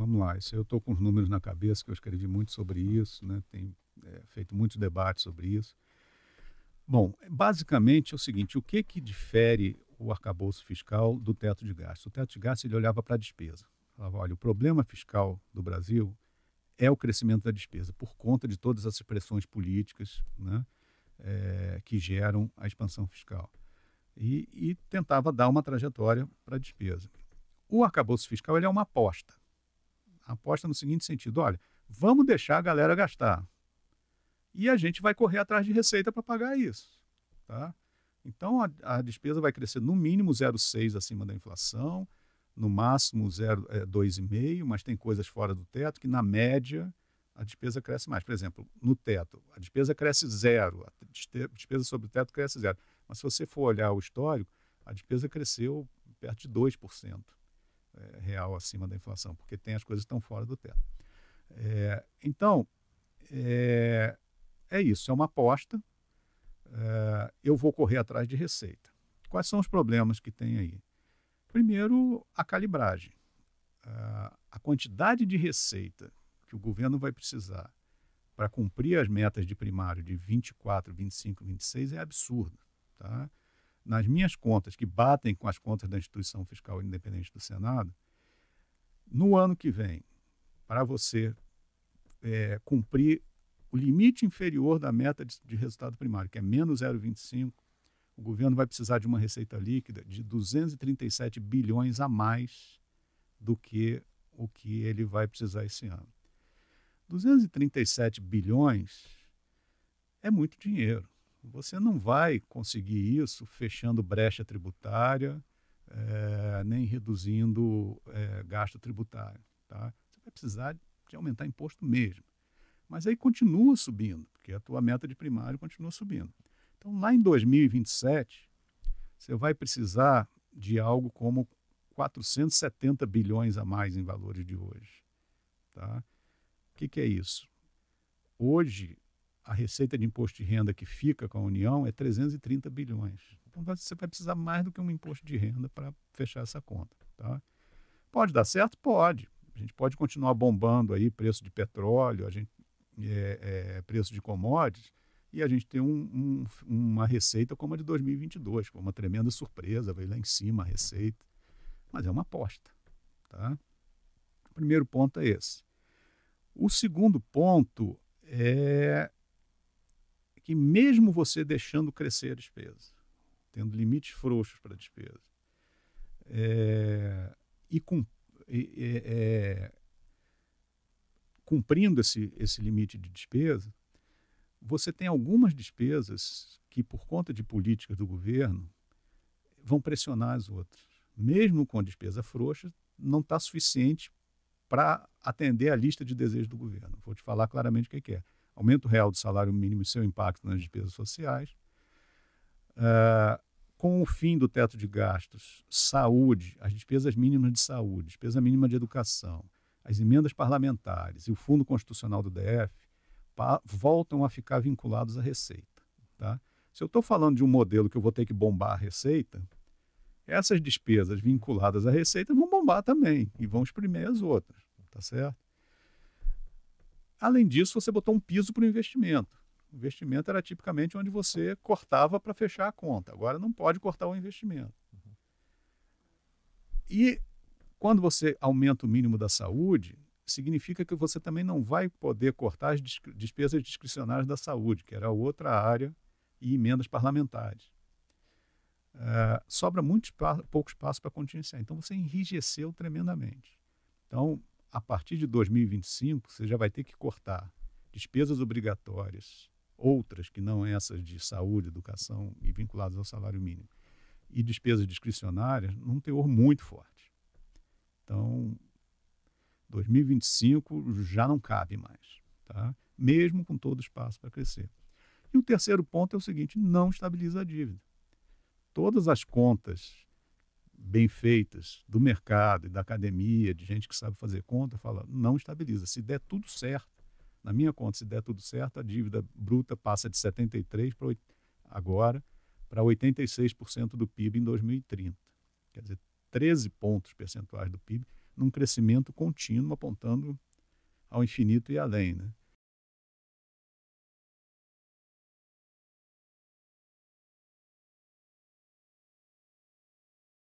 vamos lá, isso, eu estou com os números na cabeça, que eu escrevi muito sobre isso, né? é, feito muitos debates sobre isso. Bom, basicamente é o seguinte, o que, que difere o arcabouço fiscal do teto de gasto? O teto de gasto ele olhava para a despesa. Falava, olha, o problema fiscal do Brasil é o crescimento da despesa, por conta de todas essas pressões políticas né, é, que geram a expansão fiscal. E, e tentava dar uma trajetória para a despesa. O arcabouço fiscal ele é uma aposta aposta no seguinte sentido: olha, vamos deixar a galera gastar. E a gente vai correr atrás de receita para pagar isso. Tá? Então a, a, despesa vai crescer no mínimo 0,6 acima da inflação, no máximo 2,5, é, mas tem coisas fora do teto que, na média, a despesa cresce mais. Por exemplo, no teto, a despesa cresce zero, a despesa sobre o teto cresce zero. Mas se você for olhar o histórico, a despesa cresceu perto de 2%. É, real acima da inflação, porque tem as coisas que estão fora do teto. É, então, é, é, isso, é uma aposta. É, eu vou correr atrás de receita. Quais são os problemas que tem aí? Primeiro, a calibragem. a quantidade de receita que o governo vai precisar para cumprir as metas de primário de 24, 25, 26 é absurda. Tá? nas minhas contas, que batem com as contas da instituição fiscal independente do Senado, no ano que vem, para você é, cumprir o limite inferior da meta de, de resultado primário, que é menos 0,25, o governo vai precisar de uma receita líquida de 237 bilhões a mais do que o que ele vai precisar esse ano. 237 bilhões é muito dinheiro. Você não vai conseguir isso fechando brecha tributária, é, nem reduzindo é, gasto tributário. Tá? Você vai precisar de aumentar imposto mesmo. Mas aí continua subindo, porque a tua meta de primário continua subindo. Então, lá em 2027, você vai precisar de algo como 470 bilhões a mais em valores de hoje. Tá? O que, que é isso? Hoje, a receita de imposto de renda que fica com a União é 330 bilhões. Então você vai precisar mais do que um imposto de renda para fechar essa conta. Tá? Pode dar certo? Pode. A gente pode continuar bombando aí preço de petróleo, a gente, é, é, preço de commodities, e a gente tem um, um, uma receita como a de 2022, que foi uma tremenda surpresa, veio lá em cima a receita. Mas é uma aposta. Tá? O primeiro ponto é esse. O segundo ponto é que mesmo você deixando crescer a despesa, tendo limites frouxos para a despesa, é, e, com, e é, cumprindo esse, esse limite de despesa, você tem algumas despesas que, por conta de políticas do governo, vão pressionar as outras. Mesmo com a despesa frouxa, não está suficiente para atender a lista de desejos do governo. Vou te falar claramente o que é aumento real do salário mínimo e seu impacto nas despesas sociais. Uh, com o fim do teto de gastos, saúde, as despesas mínimas de saúde, despesa mínima de educação, as emendas parlamentares e o Fundo Constitucional do DF voltam a ficar vinculados à receita. Tá? Se eu estou falando de um modelo que eu vou ter que bombar a receita, essas despesas vinculadas à receita vão bombar também e vão exprimir as outras, tá certo? Além disso, você botou um piso para o investimento. O investimento era tipicamente onde você cortava para fechar a conta. Agora não pode cortar o investimento. Uhum. E quando você aumenta o mínimo da saúde, significa que você também não vai poder cortar as despesas discricionárias da saúde, que era outra área, e emendas parlamentares. Uh, sobra muito pouco espaço para contingenciar. Então você enrijeceu tremendamente. Então, a partir de 2025, você já vai ter que cortar despesas obrigatórias, outras que não essas de saúde, educação e vinculadas ao salário mínimo, e despesas discricionárias, num teor muito forte. Então, 2025 já não cabe mais, tá? mesmo com todo espaço para crescer. E o terceiro ponto é o seguinte: não estabiliza a dívida. Todas as contas bem feitas do mercado e da academia, de gente que sabe fazer conta, fala, não estabiliza. Se der tudo certo, na minha conta, se der tudo certo, a dívida bruta passa de 73 para agora para 86% do PIB em 2030. Quer dizer, 13 pontos percentuais do PIB num crescimento contínuo apontando ao infinito e além, né?